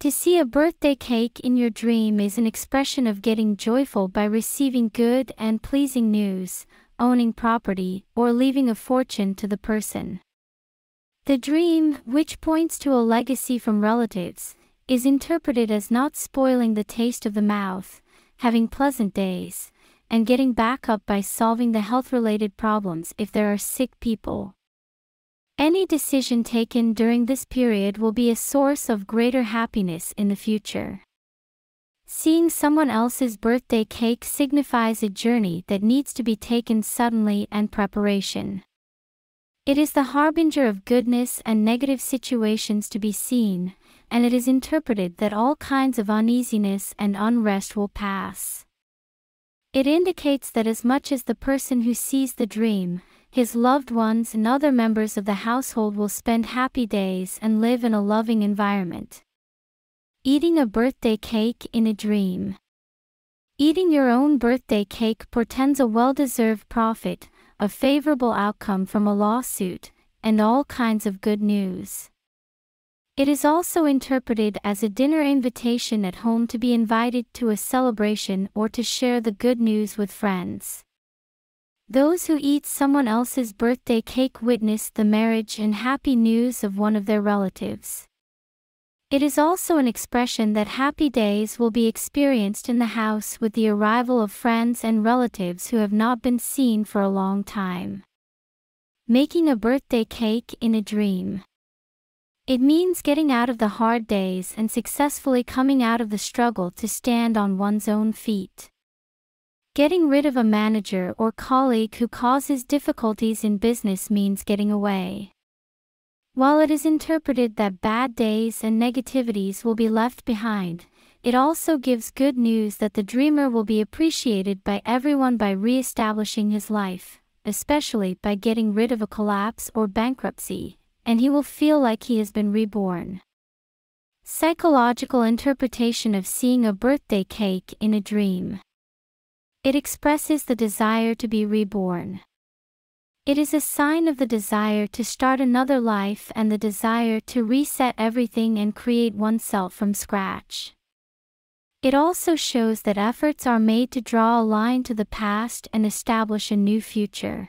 To see a birthday cake in your dream is an expression of getting joyful by receiving good and pleasing news, owning property, or leaving a fortune to the person. The dream, which points to a legacy from relatives, is interpreted as not spoiling the taste of the mouth, having pleasant days, and getting back up by solving the health related problems if there are sick people. Any decision taken during this period will be a source of greater happiness in the future. Seeing someone else's birthday cake signifies a journey that needs to be taken suddenly and preparation. It is the harbinger of goodness and negative situations to be seen, and it is interpreted that all kinds of uneasiness and unrest will pass. It indicates that as much as the person who sees the dream, his loved ones and other members of the household will spend happy days and live in a loving environment. Eating a birthday cake in a dream. Eating your own birthday cake portends a well-deserved profit, a favorable outcome from a lawsuit, and all kinds of good news. It is also interpreted as a dinner invitation at home to be invited to a celebration or to share the good news with friends. Those who eat someone else's birthday cake witness the marriage and happy news of one of their relatives. It is also an expression that happy days will be experienced in the house with the arrival of friends and relatives who have not been seen for a long time. Making a birthday cake in a dream. It means getting out of the hard days and successfully coming out of the struggle to stand on one's own feet. Getting rid of a manager or colleague who causes difficulties in business means getting away. While it is interpreted that bad days and negativities will be left behind, it also gives good news that the dreamer will be appreciated by everyone by re-establishing his life, especially by getting rid of a collapse or bankruptcy, and he will feel like he has been reborn. Psychological interpretation of seeing a birthday cake in a dream. It expresses the desire to be reborn. It is a sign of the desire to start another life and the desire to reset everything and create oneself from scratch. It also shows that efforts are made to draw a line to the past and establish a new future.